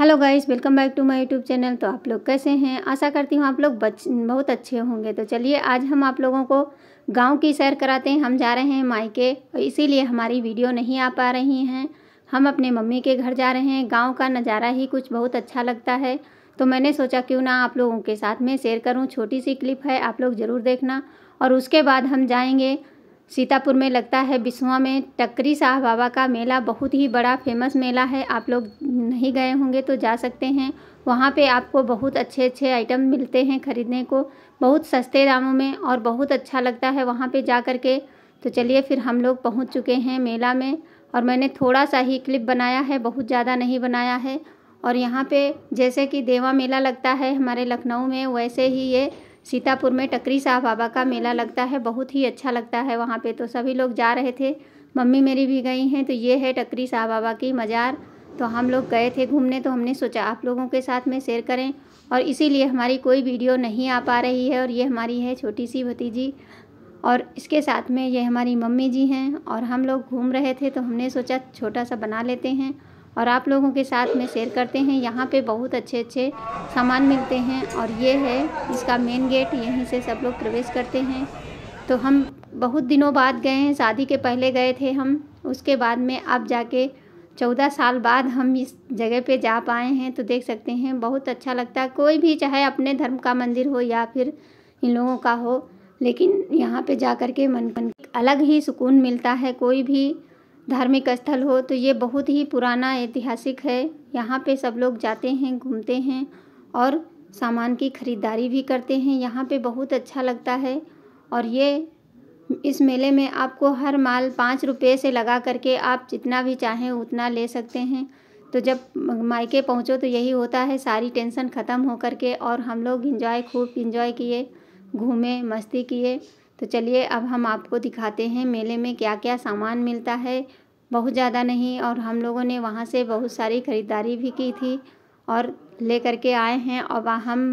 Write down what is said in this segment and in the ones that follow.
hello guys welcome back to my YouTube channel तो आप लोग कैसे हैं आशा करती हूँ आप लोग बच बहुत अच्छे होंगे तो चलिए आज हम आप लोगों को गांव की सैर कराते हैं हम जा रहे हैं मायके और इसीलिए हमारी वीडियो नहीं आ पा रही हैं हम अपने मम्मी के घर जा रहे हैं गाँव का नज़ारा ही कुछ बहुत अच्छा लगता है तो मैंने सोचा क्यों ना आप लोगों के साथ में शेयर करूँ छोटी सी क्लिप है आप लोग ज़रूर देखना और उसके बाद हम जाएँगे सीतापुर में लगता है बिसुआ में टकरी शाह बाबा का मेला बहुत ही बड़ा फेमस मेला है आप लोग नहीं गए होंगे तो जा सकते हैं वहाँ पे आपको बहुत अच्छे अच्छे आइटम मिलते हैं ख़रीदने को बहुत सस्ते दामों में और बहुत अच्छा लगता है वहाँ पे जा कर के तो चलिए फिर हम लोग पहुँच चुके हैं मेला में और मैंने थोड़ा सा ही क्लिप बनाया है बहुत ज़्यादा नहीं बनाया है और यहाँ पे जैसे कि देवा मेला लगता है हमारे लखनऊ में वैसे ही ये सीतापुर में टकरी साहब बाबा का मेला लगता है बहुत ही अच्छा लगता है वहाँ पे तो सभी लोग जा रहे थे मम्मी मेरी भी गई हैं तो ये है टकरी साहब बाबा की मज़ार तो हम लोग गए थे घूमने तो हमने सोचा आप लोगों के साथ में शेयर करें और इसीलिए हमारी कोई वीडियो नहीं आ पा रही है और ये हमारी है छोटी सी भतीजी और इसके साथ में ये हमारी मम्मी जी हैं और हम लोग घूम रहे थे तो हमने सोचा छोटा सा बना लेते हैं और आप लोगों के साथ में शेयर करते हैं यहाँ पे बहुत अच्छे अच्छे सामान मिलते हैं और ये है इसका मेन गेट यहीं से सब लोग प्रवेश करते हैं तो हम बहुत दिनों बाद गए हैं शादी के पहले गए थे हम उसके बाद में अब जाके चौदह साल बाद हम इस जगह पे जा पाए हैं तो देख सकते हैं बहुत अच्छा लगता है कोई भी चाहे अपने धर्म का मंदिर हो या फिर इन लोगों का हो लेकिन यहाँ पे जा कर के मन अलग ही सुकून मिलता है कोई भी धार्मिक स्थल हो तो ये बहुत ही पुराना ऐतिहासिक है यहाँ पे सब लोग जाते हैं घूमते हैं और सामान की खरीदारी भी करते हैं यहाँ पे बहुत अच्छा लगता है और ये इस मेले में आपको हर माल पाँच रुपये से लगा करके आप जितना भी चाहें उतना ले सकते हैं तो जब मायके पहुँचो तो यही होता है सारी टेंशन ख़त्म हो करके और हम लोग इंजॉय खूब इंजॉय किए घूमे मस्ती किए तो चलिए अब हम आपको दिखाते हैं मेले में क्या क्या सामान मिलता है बहुत ज़्यादा नहीं और हम लोगों ने वहाँ से बहुत सारी ख़रीदारी भी की थी और ले करके आए हैं और हम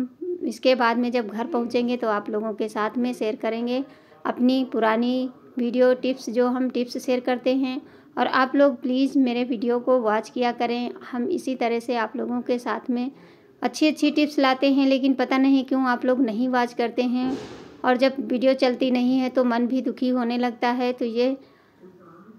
इसके बाद में जब घर पहुँचेंगे तो आप लोगों के साथ में शेयर करेंगे अपनी पुरानी वीडियो टिप्स जो हम टिप्स शेयर करते हैं और आप लोग प्लीज़ मेरे वीडियो को वॉच किया करें हम इसी तरह से आप लोगों के साथ में अच्छी अच्छी टिप्स लाते हैं लेकिन पता नहीं क्यों आप लोग नहीं वॉच करते हैं और जब वीडियो चलती नहीं है तो मन भी दुखी होने लगता है तो ये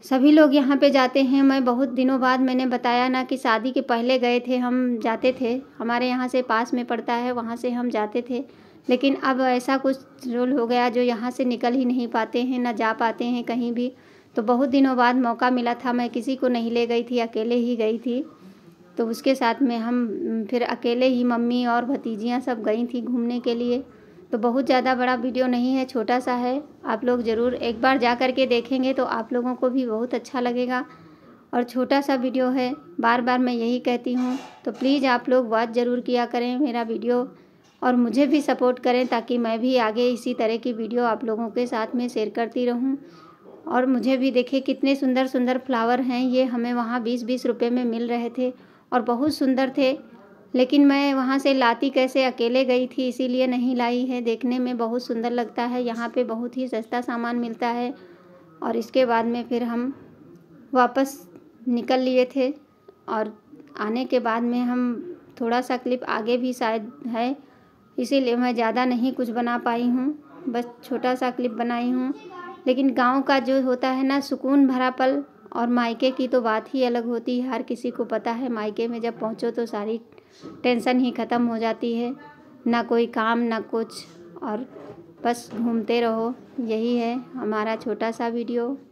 सभी लोग यहाँ पे जाते हैं मैं बहुत दिनों बाद मैंने बताया ना कि शादी के पहले गए थे हम जाते थे हमारे यहाँ से पास में पड़ता है वहाँ से हम जाते थे लेकिन अब ऐसा कुछ रोल हो गया जो यहाँ से निकल ही नहीं पाते हैं ना जा पाते हैं कहीं भी तो बहुत दिनों बाद मौका मिला था मैं किसी को नहीं ले गई थी अकेले ही गई थी तो उसके साथ में हम फिर अकेले ही मम्मी और भतीजियाँ सब गई थी घूमने के लिए तो बहुत ज़्यादा बड़ा वीडियो नहीं है छोटा सा है आप लोग ज़रूर एक बार जा कर के देखेंगे तो आप लोगों को भी बहुत अच्छा लगेगा और छोटा सा वीडियो है बार बार मैं यही कहती हूँ तो प्लीज़ आप लोग वॉच ज़रूर किया करें मेरा वीडियो और मुझे भी सपोर्ट करें ताकि मैं भी आगे इसी तरह की वीडियो आप लोगों के साथ में शेयर करती रहूं और मुझे भी देखे कितने सुंदर सुंदर फ्लावर हैं ये हमें वहाँ बीस बीस रुपये में मिल रहे थे और बहुत सुंदर थे लेकिन मैं वहाँ से लाती कैसे अकेले गई थी इसीलिए नहीं लाई है देखने में बहुत सुंदर लगता है यहाँ पे बहुत ही सस्ता सामान मिलता है और इसके बाद में फिर हम वापस निकल लिए थे और आने के बाद में हम थोड़ा सा क्लिप आगे भी शायद है इसीलिए मैं ज़्यादा नहीं कुछ बना पाई हूँ बस छोटा सा क्लिप बनाई हूँ लेकिन गांव का जो होता है ना सुकून भरा पल और मायके की तो बात ही अलग होती है हर किसी को पता है मायके में जब पहुँचो तो सारी टेंसन ही ख़त्म हो जाती है ना कोई काम ना कुछ और बस घूमते रहो यही है हमारा छोटा सा वीडियो